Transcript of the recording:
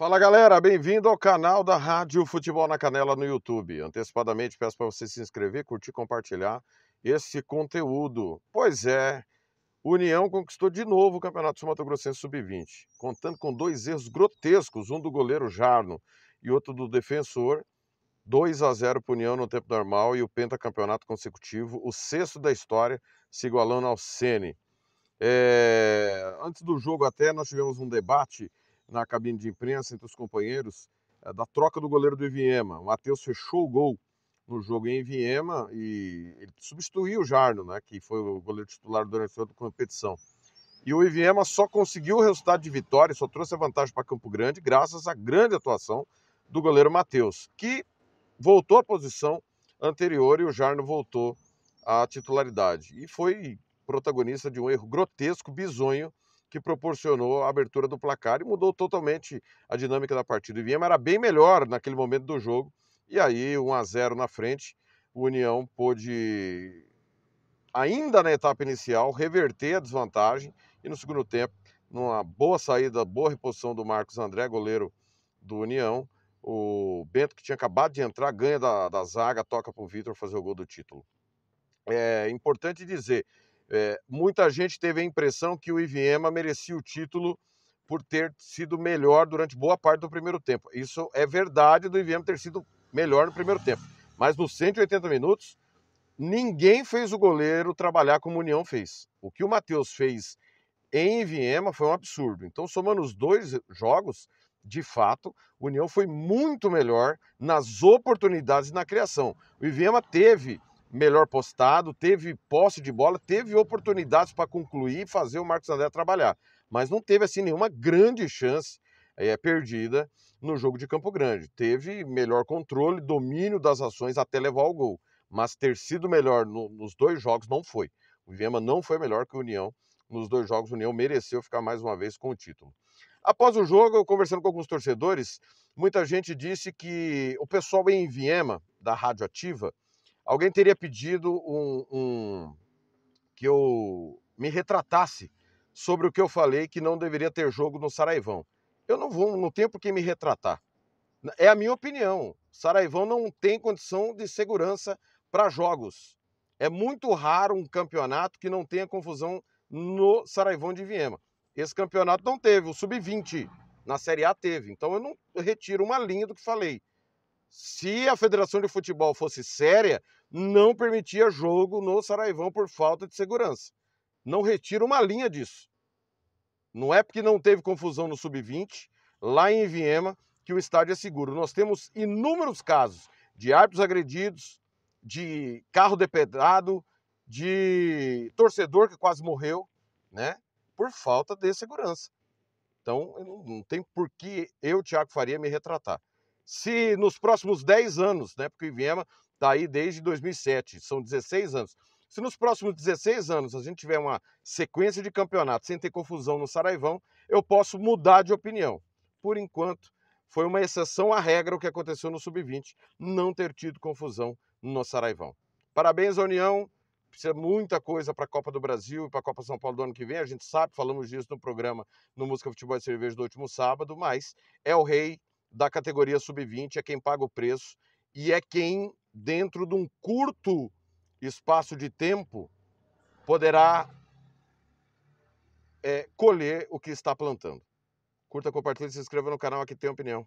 Fala galera, bem-vindo ao canal da Rádio Futebol na Canela no YouTube. Antecipadamente peço para você se inscrever, curtir, compartilhar esse conteúdo. Pois é, União conquistou de novo o Campeonato Sul Mato Grossense Sub-20, contando com dois erros grotescos, um do goleiro Jarno e outro do defensor. 2 a 0 para União no tempo normal e o pentacampeonato consecutivo, o sexto da história, se igualando ao Sene. Eh, é... Antes do jogo até nós tivemos um debate na cabine de imprensa entre os companheiros eh, da troca do goleiro do Iviema. O Matheus fechou o gol no jogo em Iviema e ele substituiu o Jarno, né, que foi o goleiro titular durante toda a competição. E o Iviema só conseguiu o resultado de vitória, só trouxe a vantagem para Campo Grande, graças à grande atuação do goleiro Matheus, que voltou à posição anterior e o Jarno voltou à titularidade. E foi protagonista de um erro grotesco, bizonho, que proporcionou a abertura do placar e mudou totalmente a dinâmica da partida. O Viema era bem melhor naquele momento do jogo, e aí 1 a 0 na frente, o União pôde, ainda na etapa inicial, reverter a desvantagem e no segundo tempo, numa boa saída, boa reposição do Marcos André, goleiro do União, o Bento, que tinha acabado de entrar, ganha da, da zaga, toca para o Vitor fazer o gol do título. É importante dizer é, muita gente teve a impressão que o Iviema merecia o título por ter sido melhor durante boa parte do primeiro tempo. Isso é verdade do Iviema ter sido melhor no primeiro tempo. Mas nos 180 minutos, ninguém fez o goleiro trabalhar como o União fez. O que o Matheus fez em Iviema foi um absurdo. Então, somando os dois jogos, de fato, o União foi muito melhor nas oportunidades e na criação. O Iviema teve melhor postado, teve posse de bola, teve oportunidades para concluir e fazer o Marcos André trabalhar. Mas não teve assim nenhuma grande chance é, perdida no jogo de Campo Grande. Teve melhor controle, domínio das ações até levar ao gol. Mas ter sido melhor no, nos dois jogos não foi. O Viema não foi melhor que o União. Nos dois jogos, o União mereceu ficar mais uma vez com o título. Após o jogo, eu conversando com alguns torcedores, muita gente disse que o pessoal em Viema, da Rádio Ativa, alguém teria pedido um, um, que eu me retratasse sobre o que eu falei que não deveria ter jogo no Saraivão. Eu não vou, não tenho por que me retratar. É a minha opinião. Saraivão não tem condição de segurança para jogos. É muito raro um campeonato que não tenha confusão no Saraivão de Viema. Esse campeonato não teve, o Sub-20 na Série A teve. Então eu não retiro uma linha do que falei se a Federação de Futebol fosse séria, não permitia jogo no Saraivão por falta de segurança. Não retira uma linha disso. Não é porque não teve confusão no Sub-20, lá em Viema, que o estádio é seguro. Nós temos inúmeros casos de árbitros agredidos, de carro depredado, de torcedor que quase morreu, né? Por falta de segurança. Então, não tem por que eu, Tiago Faria, me retratar se nos próximos 10 anos, né, porque o IVEMA está aí desde 2007, são 16 anos. Se nos próximos 16 anos a gente tiver uma sequência de campeonatos sem ter confusão no Saraivão, eu posso mudar de opinião. Por enquanto, foi uma exceção à regra o que aconteceu no Sub-20, não ter tido confusão no Saraivão. Parabéns União, precisa muita coisa para a Copa do Brasil e para a Copa São Paulo do ano que vem. A gente sabe, falamos disso no programa no Música Futebol e Cerveja do último sábado, mas é o rei, da categoria sub-20 é quem paga o preço e é quem, dentro de um curto espaço de tempo, poderá é, colher o que está plantando. Curta, compartilhe, se inscreva no canal, aqui tem opinião.